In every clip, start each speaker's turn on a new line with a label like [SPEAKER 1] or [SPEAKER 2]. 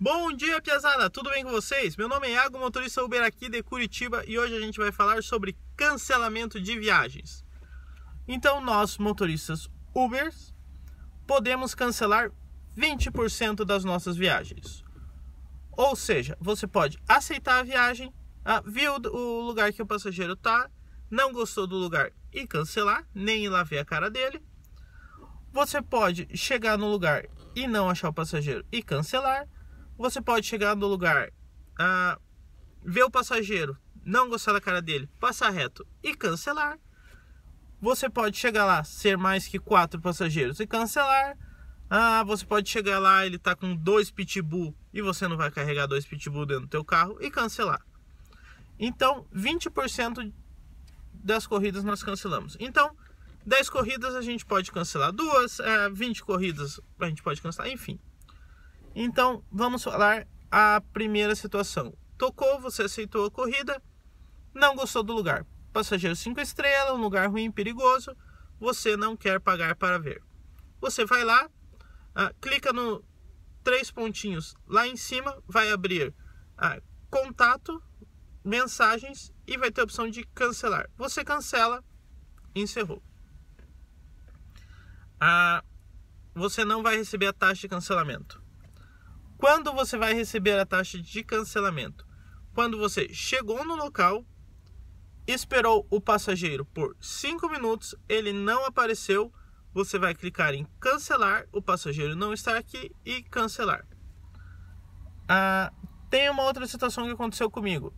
[SPEAKER 1] Bom dia, Piazada! Tudo bem com vocês? Meu nome é Iago, motorista Uber aqui de Curitiba e hoje a gente vai falar sobre cancelamento de viagens. Então, nós, motoristas Uber, podemos cancelar 20% das nossas viagens. Ou seja, você pode aceitar a viagem, ah, viu o lugar que o passageiro está, não gostou do lugar e cancelar, nem ir lá ver a cara dele. Você pode chegar no lugar e não achar o passageiro e cancelar você pode chegar no lugar, ah, ver o passageiro, não gostar da cara dele, passar reto e cancelar. Você pode chegar lá, ser mais que quatro passageiros e cancelar. Ah, você pode chegar lá, ele tá com dois pitbull e você não vai carregar dois pitbull dentro do teu carro e cancelar. Então, 20% das corridas nós cancelamos. Então, 10 corridas a gente pode cancelar duas, 20 é, corridas a gente pode cancelar, enfim. Então, vamos falar a primeira situação. Tocou, você aceitou a corrida, não gostou do lugar. Passageiro 5 estrelas, um lugar ruim, perigoso, você não quer pagar para ver. Você vai lá, ah, clica no três pontinhos lá em cima, vai abrir ah, contato, mensagens e vai ter a opção de cancelar. Você cancela, encerrou. Ah, você não vai receber a taxa de cancelamento. Quando você vai receber a taxa de cancelamento? Quando você chegou no local, esperou o passageiro por 5 minutos, ele não apareceu, você vai clicar em cancelar, o passageiro não está aqui e cancelar. Ah, tem uma outra situação que aconteceu comigo.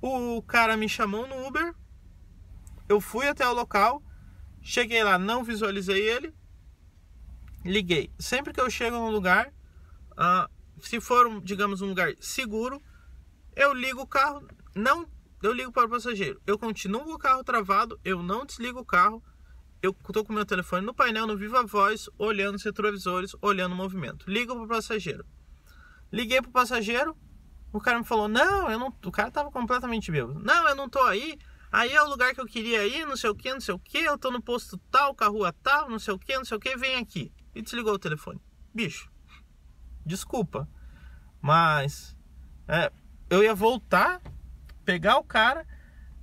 [SPEAKER 1] O cara me chamou no Uber, eu fui até o local, cheguei lá, não visualizei ele, liguei. Sempre que eu chego no lugar, ah, se for, digamos, um lugar seguro, eu ligo o carro, não eu ligo para o passageiro. Eu continuo o carro travado, eu não desligo o carro. Eu estou com meu telefone no painel, no viva voz, olhando os retrovisores, olhando o movimento. Ligo para o passageiro. Liguei para o passageiro, o cara me falou: "Não, eu não, o cara estava completamente bêbado. Não, eu não estou aí. Aí é o lugar que eu queria ir, não sei o que, não sei o que. Eu estou no posto tal, com a rua tal, não sei o que, não sei o que, vem aqui." E desligou o telefone. Bicho, desculpa. Mas é, eu ia voltar, pegar o cara,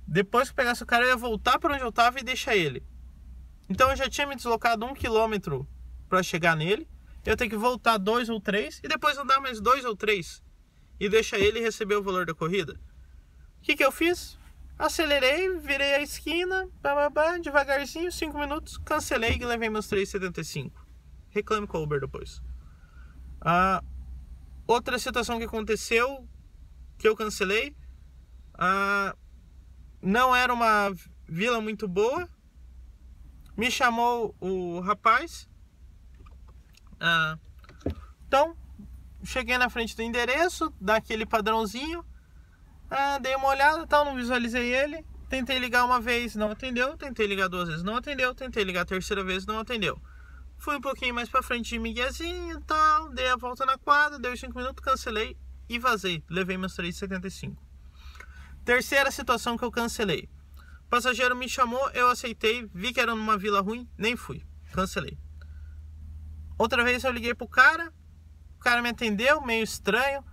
[SPEAKER 1] depois que pegasse o cara, eu ia voltar para onde eu tava e deixar ele. Então eu já tinha me deslocado um quilômetro para chegar nele. Eu tenho que voltar dois ou três e depois andar mais dois ou três e deixar ele receber o valor da corrida. O que, que eu fiz? Acelerei, virei a esquina, bababá, devagarzinho, cinco minutos, cancelei e levei meus 3,75. Reclame com o Uber depois. Ah, outra situação que aconteceu que eu cancelei ah, não era uma vila muito boa. Me chamou o rapaz. Ah, então, cheguei na frente do endereço, daquele padrãozinho. Ah, dei uma olhada, tal, não visualizei ele. Tentei ligar uma vez, não atendeu. Tentei ligar duas vezes, não atendeu. Tentei ligar a terceira vez, não atendeu. Fui um pouquinho mais pra frente de miguezinho e tal, dei a volta na quadra, deu os 5 minutos, cancelei e vazei. Levei meus 3,75. Terceira situação que eu cancelei. O passageiro me chamou, eu aceitei, vi que era numa vila ruim, nem fui. Cancelei. Outra vez eu liguei pro cara, o cara me atendeu, meio estranho.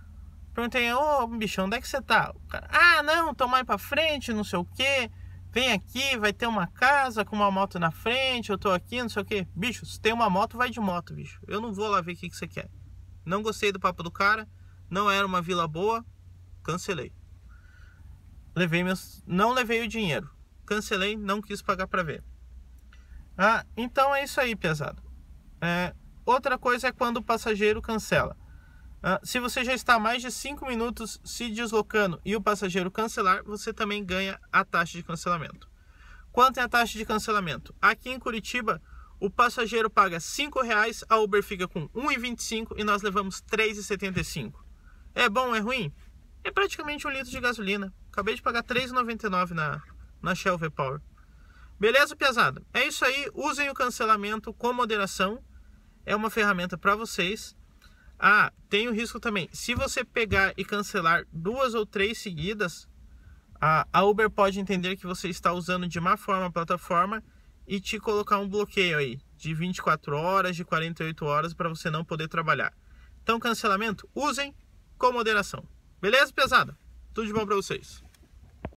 [SPEAKER 1] Perguntei, ô oh, bichão, onde é que você tá? Cara, ah, não, tô mais pra frente, não sei o quê vem aqui, vai ter uma casa com uma moto na frente, eu tô aqui, não sei o que. Bicho, se tem uma moto, vai de moto, bicho. Eu não vou lá ver o que, que você quer. Não gostei do papo do cara, não era uma vila boa, cancelei. Levei meus. Não levei o dinheiro. Cancelei, não quis pagar pra ver. Ah, então é isso aí, pesado. É, outra coisa é quando o passageiro cancela. Ah, se você já está mais de 5 minutos se deslocando e o passageiro cancelar, você também ganha a taxa de cancelamento. Quanto é a taxa de cancelamento? Aqui em Curitiba, o passageiro paga R$ 5,00, a Uber fica com R$ 1,25 e nós levamos R$ 3,75. É bom, é ruim? É praticamente um litro de gasolina. Acabei de pagar R$ 3,99 na, na Shell V-Power. Beleza, Piazada? É isso aí. Usem o cancelamento com moderação. É uma ferramenta para vocês. Ah, tem o risco também. Se você pegar e cancelar duas ou três seguidas, a, Uber pode entender que você está usando de má forma a plataforma e te colocar um bloqueio aí de 24 horas, de 48 horas para você não poder trabalhar. Então, cancelamento, usem com moderação. Beleza, pesada? Tudo de bom para vocês.